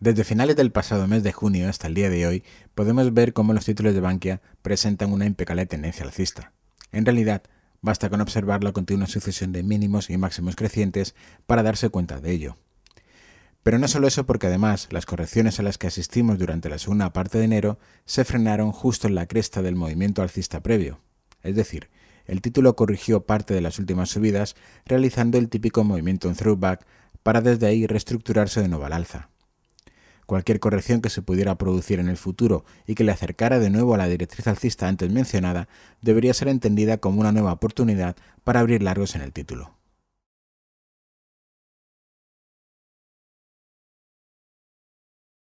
Desde finales del pasado mes de junio hasta el día de hoy, podemos ver cómo los títulos de Bankia presentan una impecable tendencia alcista. En realidad, basta con observar la continua sucesión de mínimos y máximos crecientes para darse cuenta de ello. Pero no solo eso porque además las correcciones a las que asistimos durante la segunda parte de enero se frenaron justo en la cresta del movimiento alcista previo. Es decir, el título corrigió parte de las últimas subidas realizando el típico movimiento en throwback para desde ahí reestructurarse de nuevo al alza. Cualquier corrección que se pudiera producir en el futuro y que le acercara de nuevo a la directriz alcista antes mencionada debería ser entendida como una nueva oportunidad para abrir largos en el título.